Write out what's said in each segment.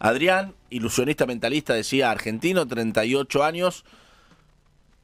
Adrián, ilusionista mentalista, decía, argentino, 38 años,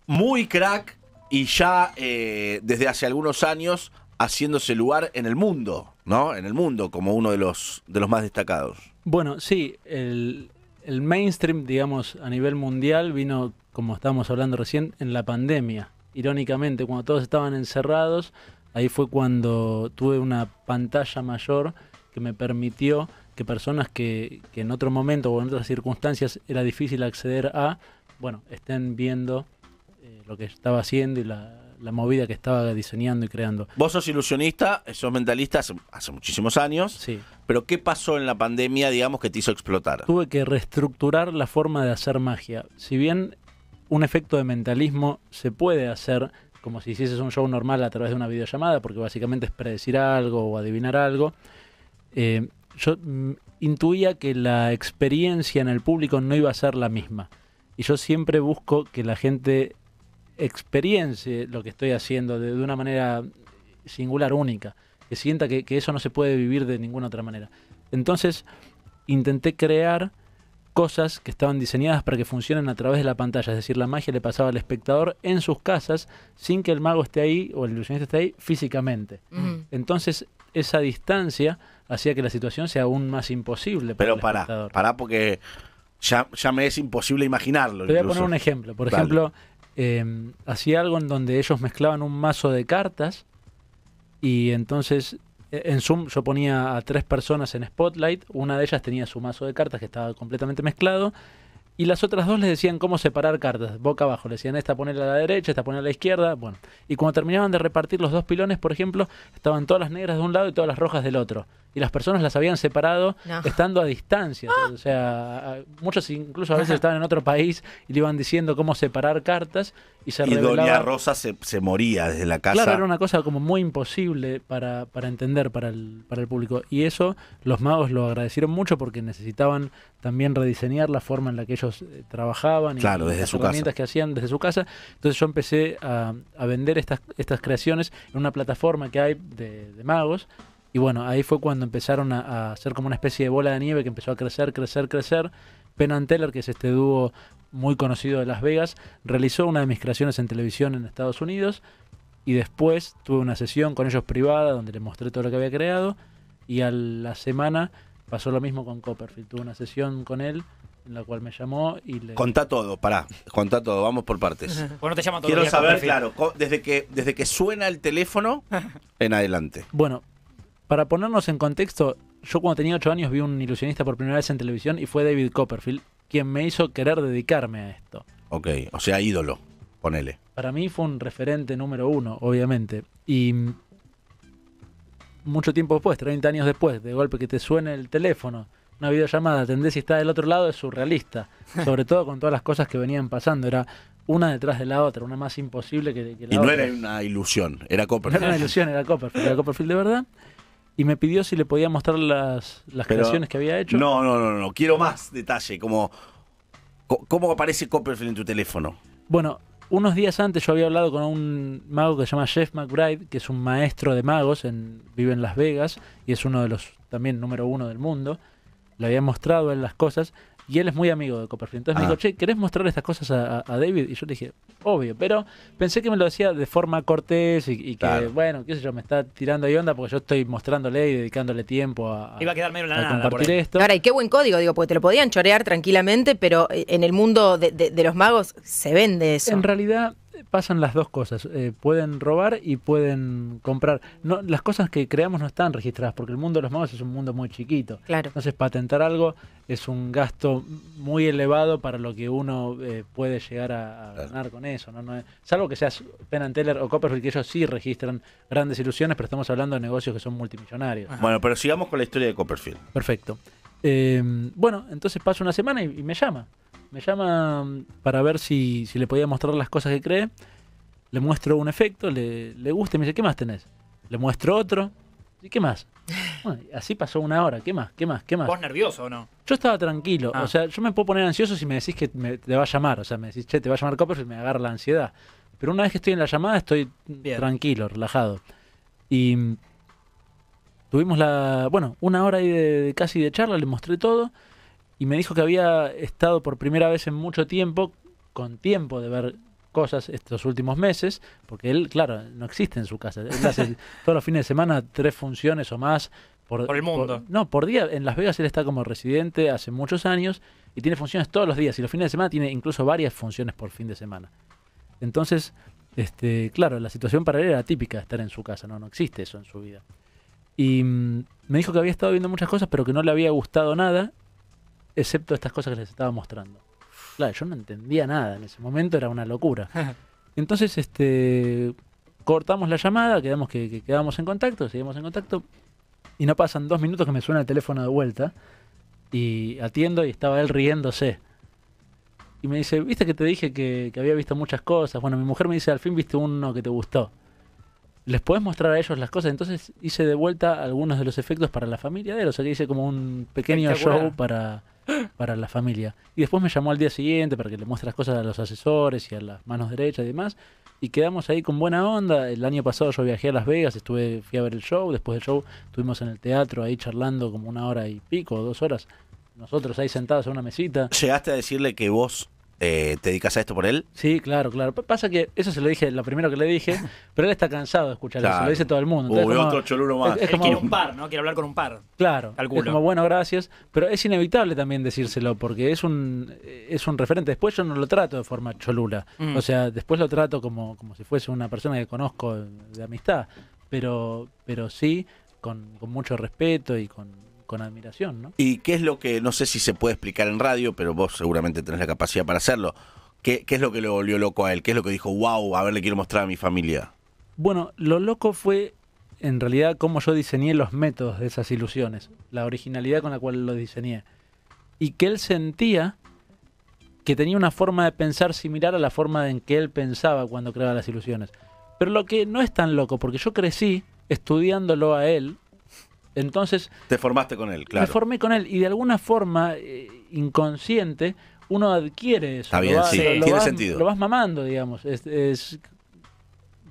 muy crack y ya eh, desde hace algunos años haciéndose lugar en el mundo, ¿no? En el mundo como uno de los, de los más destacados. Bueno, sí, el, el mainstream, digamos, a nivel mundial vino, como estábamos hablando recién, en la pandemia. Irónicamente, cuando todos estaban encerrados, ahí fue cuando tuve una pantalla mayor que me permitió que personas que, en otro momento o en otras circunstancias era difícil acceder a, bueno, estén viendo eh, lo que estaba haciendo y la, movida que estaba diseñando y creando. Vos sos ilusionista, sos mentalista hace, muchísimos años. Sí. Pero ¿qué pasó en la pandemia, digamos, que te hizo explotar? Tuve que reestructurar la forma de hacer magia. Si bien un efecto de mentalismo se puede hacer como si hicieses un show normal a través de una videollamada, porque básicamente es predecir algo o adivinar algo. Eh, yo mm, intuía que la experiencia en el público no iba a ser la misma. Y yo siempre busco que la gente experiencie lo que estoy haciendo de, una manera singular, única, que sienta que, eso no se puede vivir de ninguna otra manera. Entonces intenté crear cosas que estaban diseñadas para que funcionen a través de la pantalla, es decir, la magia le pasaba al espectador en sus casas sin que el mago esté ahí o el ilusionista esté ahí físicamente. Entonces esa distancia hacía que la situación sea aún más imposible. Para Pero para pará, pará porque ya, ya, me es imposible imaginarlo. Te voy a poner un ejemplo. Por ejemplo, em, hacía algo en donde ellos mezclaban un mazo de cartas y entonces e, en Zoom yo ponía a tres personas en Spotlight, una de ellas tenía su mazo de cartas que estaba completamente mezclado y las otras dos les decían cómo separar cartas, boca abajo. Le decían esta ponerla a la derecha, esta ponerla a la izquierda. Bueno, y cuando terminaban de repartir los dos pilones, por ejemplo, estaban todas las negras de un lado y todas las rojas del otro. Y las personas las habían separado estando a distancia. Ah. O sea, muchos incluso a veces estaban en otro país y le iban diciendo cómo separar cartas. Y, se Doña Rosa se, moría desde la casa. Claro, era una cosa como muy imposible para, para entender para el, para el público. Y eso los magos lo agradecieron mucho porque necesitaban también rediseñar la forma en la que ellos eh, trabajaban claro, y desde las su herramientas que hacían desde su casa. Entonces yo empecé a, vender estas, estas creaciones en una plataforma que hay de, magos. Y bueno, ahí fue cuando empezaron a, hacer como una especie de bola de nieve que empezó a crecer, crecer, crecer. Penn Teller, que es este dúo muy conocido de Las Vegas, realizó una de mis creaciones en televisión en Estados Unidos. Y después tuve una sesión con ellos privada donde les mostré todo lo que había creado. Y a la semana pasó lo mismo con Copperfield. Tuve una sesión con él en la cual me llamó y le... Contá todo, pará, contá todo, vamos por partes. bueno, te llama todo Quiero saber, claro, desde que, desde que suena el teléfono en adelante. Bueno, para ponernos en contexto, yo cuando tenía 8 años vi un ilusionista por primera vez en televisión y fue David Copperfield quien me hizo querer dedicarme a esto. Ok, o sea, ídolo, ponele. Para mí fue un referente número uno, obviamente. Y mucho tiempo después, 30 años después, de golpe que te suene el teléfono una videollamada, tendés si está del otro lado, es surrealista. Sobre todo con todas las cosas que venían pasando. Era una detrás de la otra, una más imposible que, la y otra. Y no era una ilusión, era Copperfield. No era una ilusión, era Copperfield, era Copperfield de verdad. Y me pidió si le podía mostrar las, las creaciones que había hecho. No, no, no, no, quiero más detalle, como cómo aparece Copperfield en tu teléfono. Bueno, unos días antes yo había hablado con un mago que se llama Jeff McBride, que es un maestro de magos, en, vive en Las Vegas y es uno de los también número uno del mundo le había mostrado él las cosas y él es muy amigo de Copperfield. Entonces me ah. dijo, che, ¿querés mostrar estas cosas a, David? Y yo le dije, obvio, pero pensé que me lo decía de forma cortés y, que, bueno, qué sé yo, me está tirando ahí onda porque yo estoy mostrándole y dedicándole tiempo a, Iba a, quedar nada, compartir esto. Ahora, y qué buen código, digo, porque te lo podían chorear tranquilamente, pero eh, en el mundo de los magos se vende eso. En realidad, pasan las dos cosas. Eh, pueden robar y pueden comprar. No, las cosas que creamos no están registradas porque el mundo de los magos es un mundo muy chiquito. Claro. Entonces, patentar algo es un gasto muy elevado para lo que uno eh, puede llegar a, ganar con eso. ¿no? es, salvo que seas Penn Teller o Copperfield, que ellos sí registran grandes ilusiones, pero estamos hablando de negocios que son multimillonarios. Bueno, pero sigamos con la historia de Copperfield. Perfecto. Eh, bueno, entonces pasa una semana y me llama. Me llama mm, para ver si, si, le podía mostrar las cosas que cree. Le muestro un efecto, le, le gusta y me dice, ¿qué más tenés? Le muestro otro. ¿Y qué más? así pasó una hora. ¿Qué más? ¿Qué más? ¿Qué más? ¿Vos nervioso o no? Yo estaba tranquilo. Ah. O sea, yo me puedo poner ansioso si me decís que me, te va a llamar. O sea, me decís, che, te va a llamar Copper y me agarra la ansiedad. Pero una vez que estoy en la llamada, estoy tranquilo, relajado. Y mm, tuvimos la. Bueno, una hora ahí de, casi de charla, le mostré todo y me dijo que había estado por primera vez en mucho tiempo, con tiempo de ver cosas estos últimos meses, porque él, claro, no existe en su casa. Él hace todos los fines de semana tres funciones o más. Por, el mundo. no, por día. En Las Vegas él está como residente hace muchos años y tiene funciones todos los días. Y los fines de semana tiene incluso varias funciones por fin de semana. Entonces, este, claro, la situación para él era típica estar en su casa, ¿no? No existe eso en su vida. Y mm, me dijo que había estado viendo muchas cosas, pero que no le había gustado nada excepto estas cosas que les estaba mostrando. Claro, yo no entendía nada en ese momento, era una locura. Entonces, este, cortamos la llamada, quedamos que, quedamos en contacto, seguimos en contacto, y no pasan dos minutos que me suena el teléfono de vuelta, y atiendo y estaba él riéndose. Y me dice, viste que te dije que, que había visto muchas cosas. Bueno, mi mujer me dice, al fin viste uno que te gustó. ¿Les puedes mostrar a ellos las cosas? Entonces hice de vuelta algunos de los efectos para la familia de él. O sea que hice como un pequeño show para, para la familia. Y después me llamó al día siguiente para que le muestre las cosas a los asesores y a las manos derechas y demás. Y quedamos ahí con buena onda. El año pasado yo viajé a Las Vegas, estuve, fui a ver el show. Después del show estuvimos en el teatro ahí charlando como una hora y pico, dos horas. Nosotros ahí sentados en una mesita. ¿Llegaste a decirle que vos eh, ¿te dedicas a esto por él? Sí, claro, claro. Pasa que eso se lo dije, lo primero que le dije, pero él está cansado de escuchar eso, lo dice todo el mundo. otro más. Es, un par, ¿no? Quiere hablar con un par. Claro, como, bueno, gracias, pero es inevitable también decírselo porque es un, es un referente. Después yo no lo trato de forma cholula, mm. o sea, después lo trato como, como si fuese una persona que conozco de amistad, pero, pero sí con, con mucho respeto y con con admiración. ¿no? ¿Y qué es lo que, no sé si se puede explicar en radio, pero vos seguramente tenés la capacidad para hacerlo? ¿Qué, qué es lo que le volvió loco a él? ¿Qué es lo que dijo, wow, a ver, le quiero mostrar a mi familia? Bueno, lo loco fue en realidad cómo yo diseñé los métodos de esas ilusiones, la originalidad con la cual lo diseñé. Y que él sentía que tenía una forma de pensar similar a la forma en que él pensaba cuando creaba las ilusiones. Pero lo que no es tan loco, porque yo crecí estudiándolo a él entonces... Te formaste con él, claro. Me formé con él y de alguna forma eh, inconsciente uno adquiere eso. lo, tiene vas, sentido. Lo vas mamando, digamos. Es, es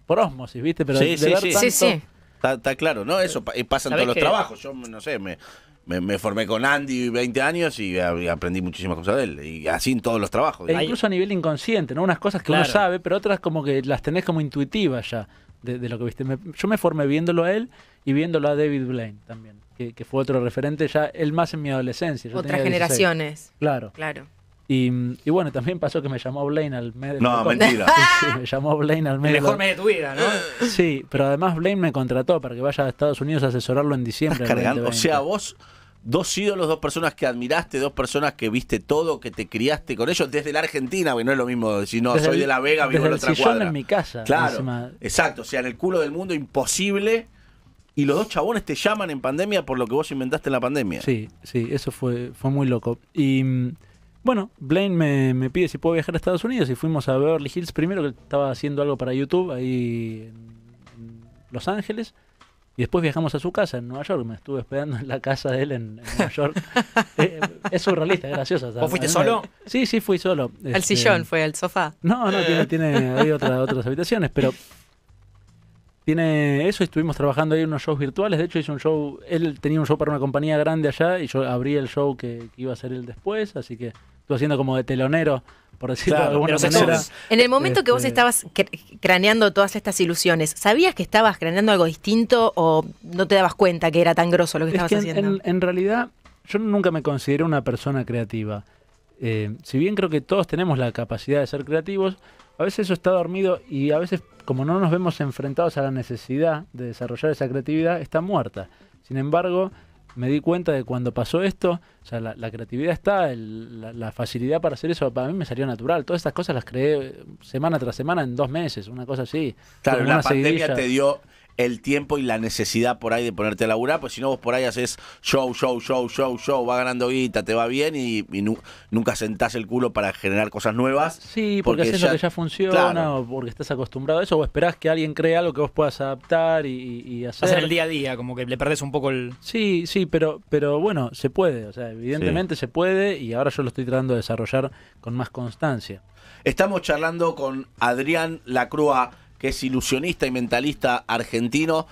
por ¿viste? Pero de sí, sí. Está, claro, ¿no? Eso pasa en todos los trabajos. Yo, no sé, me, formé con Andy 20 años ah, y, aprendí muchísimas cosas de él. Y así en todos los trabajos. E incluso a nivel inconsciente, ¿no? Unas cosas que uno sabe, pero otras como que las tenés como intuitivas ya de, lo que viste. yo me formé viéndolo a él y viéndolo a David Blaine también, que, fue otro referente ya, él más en mi adolescencia. Otras generaciones. Claro. Claro. Y, bueno, también pasó que me llamó Blaine al medio. No, mentira. me llamó Blaine al El mejor mes de tu vida, ¿no? Sí, pero además Blaine me contrató para que vaya a Estados Unidos a asesorarlo en diciembre. cargando, o sea, vos, dos ídolos, dos personas que admiraste, dos personas que viste todo, que te criaste con ellos desde la Argentina, porque no es lo mismo si no soy de La Vega, vivo en otra el en mi casa. Claro. Exacto, o sea, en el culo del mundo imposible y los dos chabones te llaman en pandemia por lo que vos inventaste en la pandemia. Sí, sí, eso fue, fue muy loco. Y mm, bueno, Blaine me, me pide si puedo viajar a Estados Unidos y fuimos a Beverly Hills primero, que estaba haciendo algo para YouTube ahí en Los Ángeles. Y después viajamos a su casa en Nueva York. Me estuve esperando en la casa de él en, Nueva York. Eh, eh, es surrealista, es gracioso. fuiste solo? Sí, sí, fui solo. Al este, sillón, fue al sofá. No, no, tiene, tiene otras habitaciones, pero tiene eso, estuvimos trabajando ahí en unos shows virtuales, de hecho hice un show, él tenía un show para una compañía grande allá y yo abrí el show que, iba a ser él después, así que estuve haciendo como de telonero, por decirlo de alguna manera. En el momento que vos este, estabas craneando todas estas ilusiones, ¿sabías que estabas craneando algo distinto o no te dabas cuenta que era tan grosso lo que estabas haciendo? En, realidad, yo nunca me consideré una persona creativa. Eh, si bien creo que todos tenemos la capacidad de ser creativos, a veces eso está dormido y a veces como no nos vemos enfrentados a la necesidad de desarrollar esa creatividad, está muerta. Sin embargo, me di cuenta de cuando pasó esto, o sea, la, creatividad está, la, facilidad para hacer eso, para mí me salió natural. Todas estas cosas las creé semana tras semana en dos meses, una cosa así. la pandemia te dio el tiempo y la necesidad por ahí de ponerte a laburar, pues si no vos por ahí haces show, show, show, show, show, va ganando guita, te va bien y, nunca sentás el culo para generar cosas nuevas. Sí, porque, haces lo que ya funciona o porque estás acostumbrado a eso o esperás que alguien crea algo que vos puedas adaptar y, hacer. Hacer el día a día, como que le perdés un poco el... Sí, sí, pero, pero bueno, se puede, o sea, evidentemente se puede y ahora yo lo estoy tratando de desarrollar con más constancia. Estamos charlando con Adrián Lacrua que es ilusionista y mentalista argentino,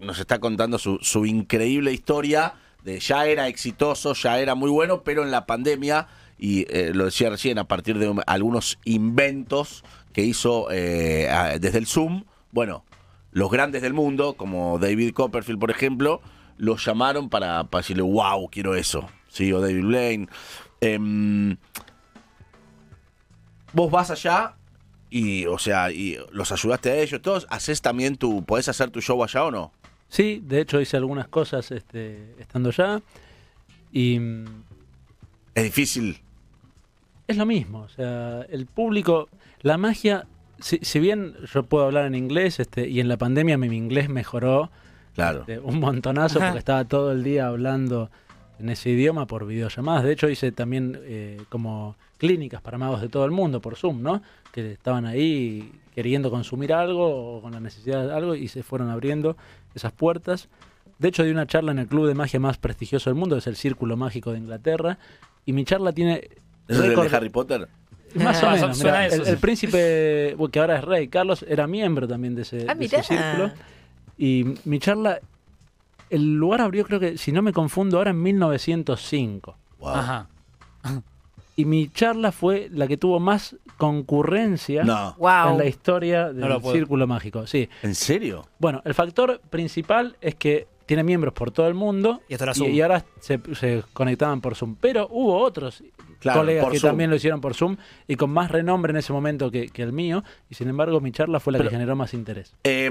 nos está contando su, increíble historia de ya era exitoso, ya era muy bueno, pero en la pandemia, y eh, lo decía recién, a partir de algunos inventos que hizo eh, desde el Zoom, bueno, los grandes del mundo, como David Copperfield, por ejemplo, lo llamaron para, decirle, wow, quiero eso. Sí, o David Blaine. Em, vos vas allá y, o sea, y los ayudaste a ellos, todos. ¿Haces también tu. ¿Podés hacer tu show allá o no? Sí, de hecho hice algunas cosas este, estando allá. Y. Mm, es difícil. Es lo mismo. O sea, el público. La magia. Si, bien yo puedo hablar en inglés, este, y en la pandemia mi inglés mejoró. Claro. Este, un montonazo porque estaba todo el día hablando en ese idioma por videollamadas. De hecho, hice también eh, como clínicas para magos de todo el mundo por Zoom, ¿no? Que estaban ahí queriendo consumir algo o con la necesidad de algo y se fueron abriendo esas puertas. De hecho, di una charla en el club de magia más prestigioso del mundo, es el Círculo Mágico de Inglaterra, y mi charla tiene... ¿Es de Harry Potter? Más ah, o menos. el, príncipe, que ahora es rey, Carlos, era miembro también de ese, ah, de ese círculo. Y mi charla el lugar abrió, creo que, si no me confundo, ahora en 1905. Ajá. Y mi charla fue la que tuvo más concurrencia en la historia del Círculo Mágico. Sí. ¿En serio? Bueno, el factor principal es que tiene miembros por todo el mundo y, ahora se, conectaban por Zoom. Pero hubo otros colegas que también lo hicieron por Zoom y con más renombre en ese momento que, el mío. Y sin embargo, mi charla fue la que generó más interés. Eh,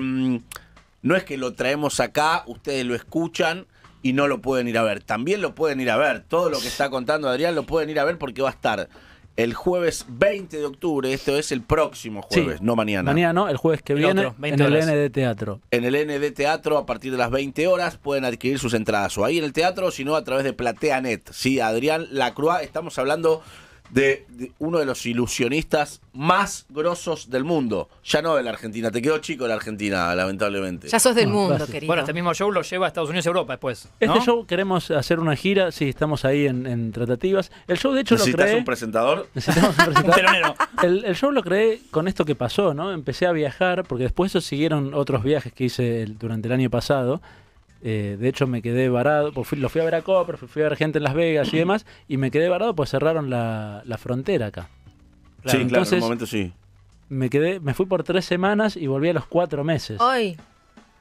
no es que lo traemos acá, ustedes lo escuchan y no lo pueden ir a ver. También lo pueden ir a ver. Todo lo que está contando Adrián lo pueden ir a ver porque va a estar el jueves 20 de octubre. Esto es el próximo jueves, no mañana. Mañana no, el jueves que viene en el ND Teatro. En el ND Teatro a partir de las 20 horas pueden adquirir sus entradas o ahí en el teatro, sino a través de PlateaNet. Sí, Adrián Lacroix, estamos hablando de, uno de los ilusionistas más grosos del mundo. Ya no de la Argentina, te quedó chico la Argentina, lamentablemente. Ya sos del ah, mundo, querido. Bueno, este mismo show lo lleva a Estados Unidos y Europa después. Este ¿no? Este show queremos hacer una gira, sí, estamos ahí en, tratativas. El show, de hecho, lo creé. un presentador? el, el, show lo creé con esto que pasó, ¿no? Empecé a viajar, porque después siguieron otros viajes que hice durante el año pasado. Eh, de hecho, me quedé varado, pues lo fui a ver a Copper, fui a ver gente en Las Vegas y demás, y me quedé varado, pues cerraron la, frontera acá. sí, entonces, en un momento sí. Me quedé, me fui por tres semanas y volví a los cuatro meses. Hoy.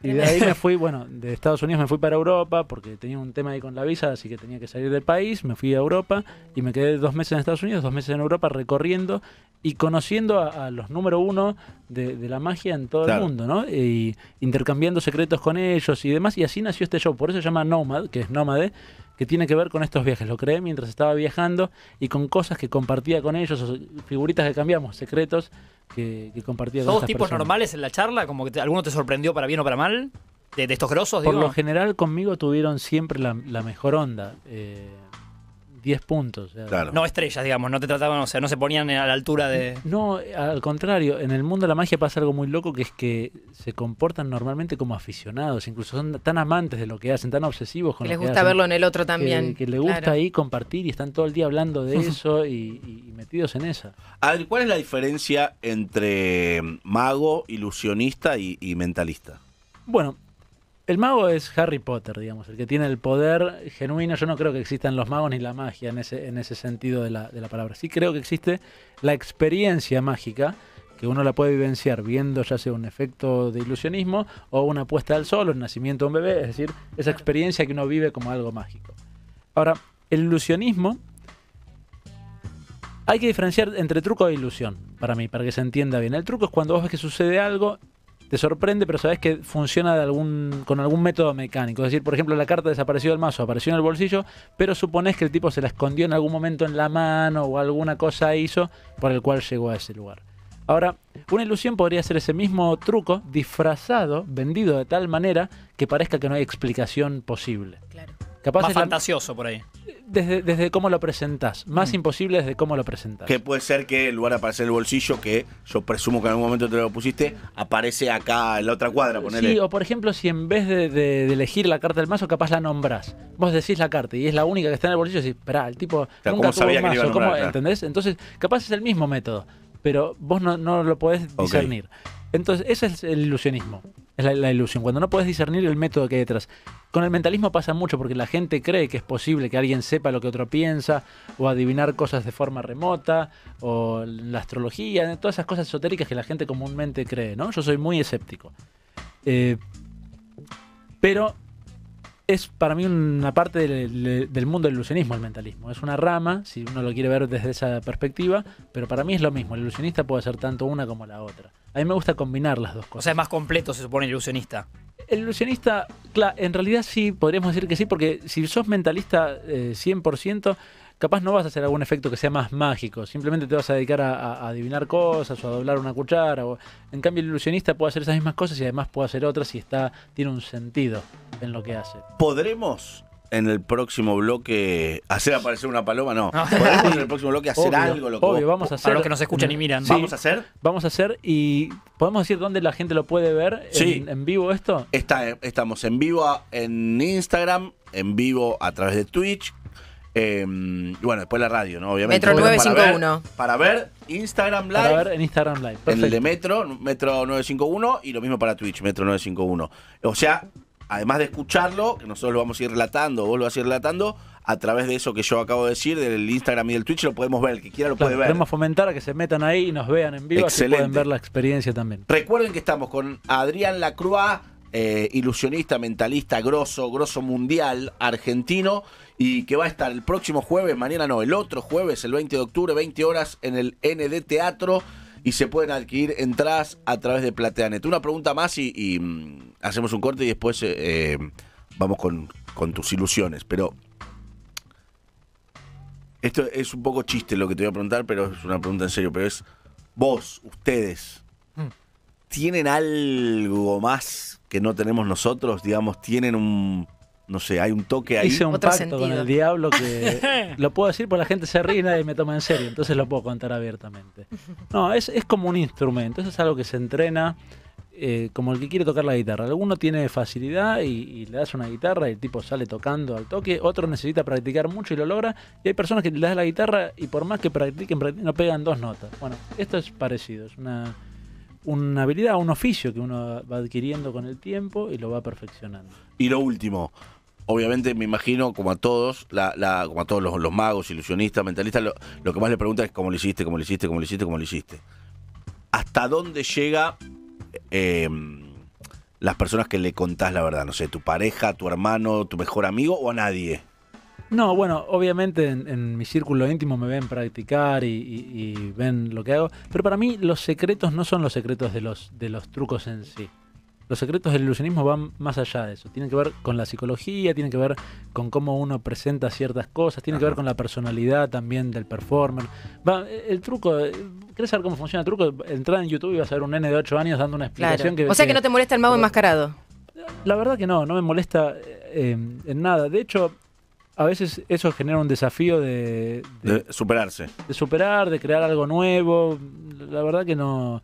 Y de ahí me fui, bueno, de Estados Unidos me fui para Europa porque tenía un tema ahí con la visa, así que tenía que salir del país, me fui a Europa y me quedé dos meses en Estados Unidos, dos meses en Europa recorriendo y conociendo a, los número uno de, la magia en todo el mundo, ¿no? Y intercambiando secretos con ellos y demás, y así nació este show, por eso se llama Nomad, que es Nómade que tiene que ver con estos viajes. Lo creé mientras estaba viajando y con cosas que compartía con ellos, figuritas que cambiamos, secretos que, que compartía ¿Todos tipos normales en la charla? ¿Como que alguno te sorprendió para bien o para mal? ¿De, estos grosos, Por lo general conmigo tuvieron siempre la, la mejor onda. eh, 10 puntos. No estrellas, digamos, no te trataban, o sea, no se ponían a la altura de... No, al contrario, en el mundo de la magia pasa algo muy loco que es que se comportan normalmente como aficionados, incluso son tan amantes de lo que hacen, tan obsesivos con que les gusta verlo en el otro también. Que, les gusta ahí compartir y están todo el día hablando de eso y, metidos en esa. Adri, ¿cuál es la diferencia entre mago, ilusionista y mentalista? Bueno, el mago es Harry Potter, digamos, el que tiene el poder genuino. Yo no creo que existan los magos ni la magia en ese, en ese sentido de la, de la palabra. Sí creo que existe la experiencia mágica, que uno la puede vivenciar viendo ya sea un efecto de ilusionismo o una puesta al sol o el nacimiento de un bebé, es decir, esa experiencia que uno vive como algo mágico. Ahora, el ilusionismo hay que diferenciar entre truco e ilusión, para mí, para que se entienda bien. El truco es cuando vos ves que sucede algo te sorprende, pero sabes que funciona de algún, con algún método mecánico. Es decir, por ejemplo, la carta desapareció del mazo, apareció en el bolsillo, pero suponés que el tipo se la escondió en algún momento en la mano o alguna cosa hizo por el cual llegó a ese lugar. Ahora, una ilusión podría ser ese mismo truco disfrazado, vendido de tal manera que parezca que no hay explicación posible. Claro. Capaz más fantasioso por ahí. Desde, cómo lo presentás. Más mm. imposible desde cómo lo presentás. Que puede ser que en lugar de aparecer el bolsillo, que yo presumo que en algún momento te lo pusiste, aparece acá en la otra cuadra, Sí, o por ejemplo, si en vez de, elegir la carta del mazo, capaz la nombrás. Vos decís la carta y es la única que está en el bolsillo, y decís, el tipo nunca sabía mazo, ¿entendés? Entonces, capaz es el mismo método, pero vos no, lo podés discernir. Entonces, ese es el ilusionismo, es la, ilusión, cuando no puedes discernir el método que hay detrás. Con el mentalismo pasa mucho porque la gente cree que es posible que alguien sepa lo que otro piensa, o adivinar cosas de forma remota, o la astrología, todas esas cosas esotéricas que la gente comúnmente cree, ¿no? Yo soy muy escéptico. Eh, pero es para mí una parte del, mundo del ilusionismo el mentalismo. Es una rama, si uno lo quiere ver desde esa perspectiva, pero para mí es lo mismo. El ilusionista puede ser tanto una como la otra. A mí me gusta combinar las dos cosas. O sea, es más completo, se supone, el ilusionista. El ilusionista, claro, en realidad sí, podríamos decir que sí, porque si sos mentalista 100%, eh, capaz no vas a hacer algún efecto que sea más mágico, simplemente te vas a dedicar a, adivinar cosas o a doblar una cuchara. O... En cambio, el ilusionista puede hacer esas mismas cosas y además puede hacer otras y está, tiene un sentido en lo que hace. ¿Podremos en el próximo bloque hacer aparecer una paloma, no. Podremos en el próximo bloque hacer algo, obvio, vamos a hacer. Para los que nos escuchan y miran. ¿Vamos a hacer? Vamos a hacer y podemos decir dónde la gente lo puede ver en, vivo esto. Está, estamos en vivo en Instagram, en vivo a través de Twitch, Em, y bueno, después la radio, ¿no? Obviamente. Metro 951. Para ver, Instagram Live. Para ver en Instagram Live. el de Metro, Metro 951 y lo mismo para Twitch, Metro 951. O sea, además de escucharlo, que nosotros lo vamos a ir relatando, vos lo vas a ir relatando, a través de eso que yo acabo de decir, del Instagram y del Twitch, lo podemos ver, el que quiera lo puede ver. Podemos fomentar a que se metan ahí y nos vean en vivo, así pueden ver la experiencia también. Recuerden que estamos con Adrián Lacroix, eh, ilusionista, mentalista, grosso, grosso mundial, argentino, y que va a estar el próximo jueves, mañana no, el otro jueves, el 20 de octubre, 20 horas, en el ND Teatro, y se pueden adquirir entradas a través de Plateanet. Una pregunta más y, mm, hacemos un corte y después eh, eh, vamos con, con tus ilusiones, pero... Esto es un poco chiste lo que te voy a preguntar, pero es una pregunta en serio, pero es vos, ustedes, mm. ¿tienen algo más que no tenemos nosotros, digamos, tienen un no sé, hay un toque ahí. Hice un pacto con el diablo que lo puedo decir porque la gente se ríe y me toma en serio, entonces lo puedo contar abiertamente. No, es, es como un instrumento, eso es algo que se entrena eh, como el que quiere tocar la guitarra. Alguno tiene facilidad y, le das una guitarra y el tipo sale tocando al toque, otro necesita practicar mucho y lo logra, y hay personas que le das la guitarra y por más que practiquen no pegan dos notas. Bueno, esto es parecido, es una una habilidad, un oficio que uno va adquiriendo con el tiempo y lo va perfeccionando. Y lo último, obviamente me imagino, como a todos, como a todos los, magos, ilusionistas, mentalistas, lo, que más le pregunta es cómo lo hiciste, cómo lo hiciste, cómo lo hiciste, cómo lo hiciste. ¿Hasta dónde llega em, las personas que le contás la verdad? No sé, tu pareja, tu hermano, tu mejor amigo o a nadie. No, bueno, obviamente en, mi círculo íntimo me ven practicar y, ven lo que hago, pero para mí los secretos no son los secretos de los, de los trucos en sí. Los secretos del ilusionismo van más allá de eso. Tienen que ver con la psicología, tienen que ver con cómo uno presenta ciertas cosas, tienen que ver con la personalidad también del performer. Va, el truco, ¿querés saber cómo funciona el truco? entra en YouTube y vas a ver un nene de 8 años dando una explicación O sea que, no te molesta el mago enmascarado. La verdad que no, no me molesta eh, en nada. De hecho, a veces eso genera un desafío de, de, superarse. De superar, de crear algo nuevo. La verdad que no,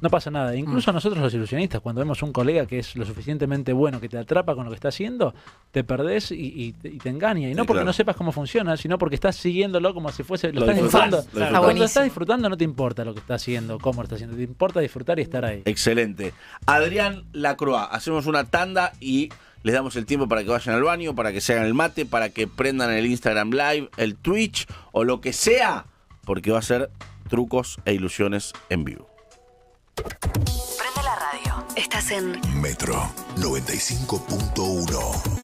no pasa nada. Mm. Incluso nosotros los ilusionistas, cuando vemos un colega que es lo suficientemente bueno, que te atrapa con lo que está haciendo, te perdés y, te engaña. Y no porque no sepas cómo funciona, sino porque estás siguiéndolo como si fuese... Lo, estás disfrutando. Cuando lo estás disfrutando no te importa lo que está haciendo, cómo lo estás haciendo. Te importa disfrutar y estar ahí. Excelente. Adrián Lacroix, hacemos una tanda y... Les damos el tiempo para que vayan al baño, para que se hagan el mate, para que prendan el Instagram Live, el Twitch o lo que sea, porque va a ser trucos e ilusiones en vivo. Prende la radio. Estás en Metro 95.1.